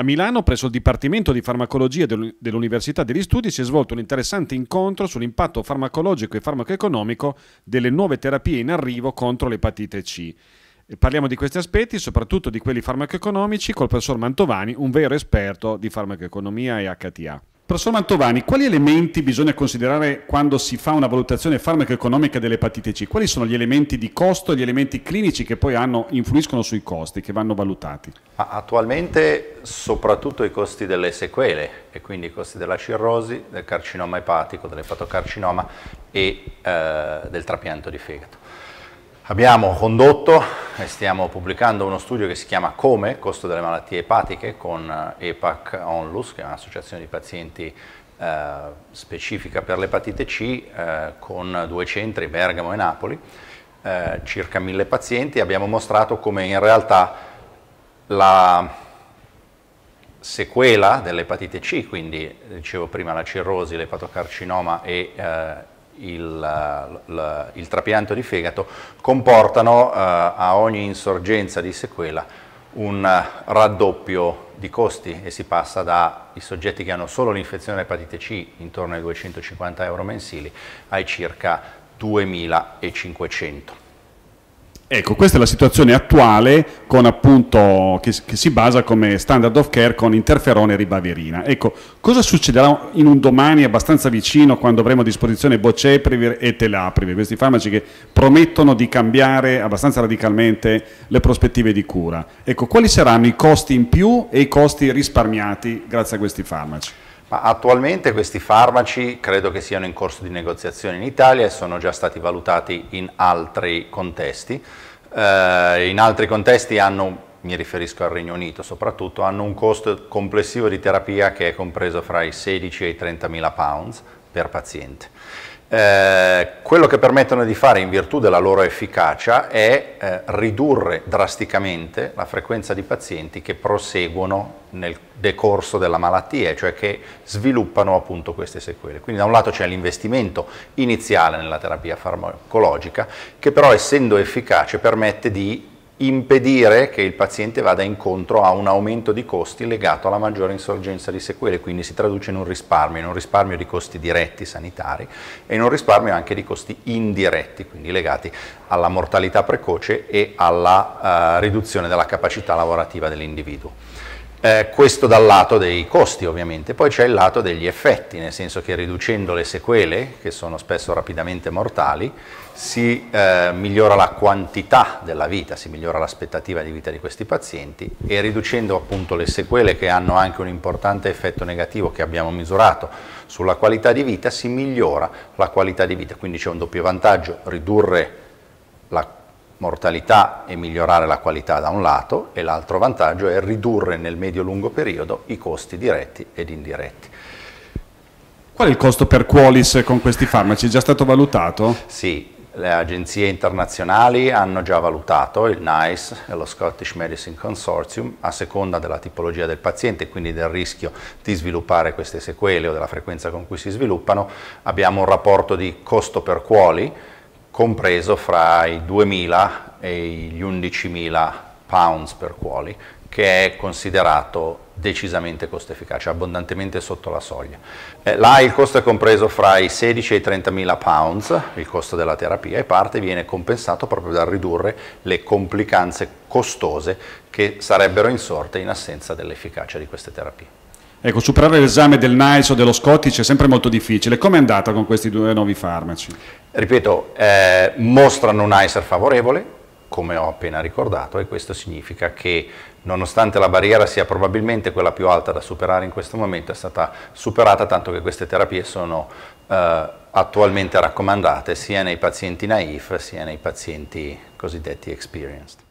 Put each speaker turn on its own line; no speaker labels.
A Milano, presso il Dipartimento di Farmacologia dell'Università degli Studi, si è svolto un interessante incontro sull'impatto farmacologico e farmacoeconomico delle nuove terapie in arrivo contro l'epatite C. Parliamo di questi aspetti, soprattutto di quelli farmacoeconomici, col professor Mantovani, un vero esperto di farmacoeconomia e HTA. Professor Mantovani, quali elementi bisogna considerare quando si fa una valutazione farmaco-economica dell'epatite C? Quali sono gli elementi di costo e gli elementi clinici che poi hanno, influiscono sui costi, che vanno valutati?
Attualmente soprattutto i costi delle sequele e quindi i costi della cirrosi, del carcinoma epatico, dell'epatocarcinoma e eh, del trapianto di fegato. Abbiamo condotto e stiamo pubblicando uno studio che si chiama Come, costo delle malattie epatiche, con EPAC eh, Onlus, che è un'associazione di pazienti eh, specifica per l'epatite C, eh, con due centri, Bergamo e Napoli, eh, circa mille pazienti. Abbiamo mostrato come in realtà la sequela dell'epatite C, quindi dicevo prima la cirrosi, l'epatocarcinoma e eh, il, la, il trapianto di fegato comportano eh, a ogni insorgenza di sequela un raddoppio di costi e si passa dai soggetti che hanno solo l'infezione all'epatite C intorno ai 250 euro mensili ai circa 2500.
Ecco, questa è la situazione attuale appunto, che, che, si basa come standard of care con interferone e ribavirina. Ecco, cosa succederà in un domani abbastanza vicino quando avremo a disposizione boceprivir e telaprivir, questi farmaci che promettono di cambiare abbastanza radicalmente le prospettive di cura? Ecco, quali saranno i costi in più e i costi risparmiati grazie a questi farmaci? Ma
attualmente questi farmaci credo che siano in corso di negoziazione in Italia e sono già stati valutati in altri contesti. Eh, in altri contesti hanno, mi riferisco al Regno Unito soprattutto, hanno un costo complessivo di terapia che è compreso fra i 16 e i 30 mila pounds per paziente. Eh, quello che permettono di fare in virtù della loro efficacia è eh, ridurre drasticamente la frequenza di pazienti che proseguono nel decorso della malattia, cioè che sviluppano appunto queste sequele. Quindi da un lato c'è l'investimento iniziale nella terapia farmacologica che però essendo efficace permette di impedire che il paziente vada incontro a un aumento di costi legato alla maggiore insorgenza di sequele, quindi si traduce in un risparmio, in un risparmio di costi diretti sanitari e in un risparmio anche di costi indiretti, quindi legati alla mortalità precoce e alla uh, riduzione della capacità lavorativa dell'individuo. Eh, questo dal lato dei costi ovviamente, poi c'è il lato degli effetti, nel senso che riducendo le sequele, che sono spesso rapidamente mortali, si eh, migliora la quantità della vita, si migliora l'aspettativa di vita di questi pazienti e riducendo appunto le sequele che hanno anche un importante effetto negativo che abbiamo misurato sulla qualità di vita, si migliora la qualità di vita, quindi c'è un doppio vantaggio, ridurre la mortalità e migliorare la qualità da un lato e l'altro vantaggio è ridurre nel medio-lungo periodo i costi diretti ed indiretti.
Qual è il costo per Qualis con questi farmaci? È già stato valutato?
Sì, le agenzie internazionali hanno già valutato il NICE e lo Scottish Medicine Consortium a seconda della tipologia del paziente e quindi del rischio di sviluppare queste sequele o della frequenza con cui si sviluppano. Abbiamo un rapporto di costo per quali compreso fra i 2.000 e gli 11.000 pounds per quali, che è considerato decisamente costo efficace, abbondantemente sotto la soglia. Eh, là il costo è compreso fra i 16 e i 30.000 pounds, il costo della terapia, e parte viene compensato proprio dal ridurre le complicanze costose che sarebbero insorte in assenza dell'efficacia di queste terapie.
Ecco, superare l'esame del NICE o dello Scottish è sempre molto difficile. Come è andata con questi due nuovi farmaci?
Ripeto, eh, mostrano un ICER favorevole, come ho appena ricordato, e questo significa che nonostante la barriera sia probabilmente quella più alta da superare in questo momento, è stata superata tanto che queste terapie sono eh, attualmente raccomandate sia nei pazienti naif sia nei pazienti cosiddetti experienced.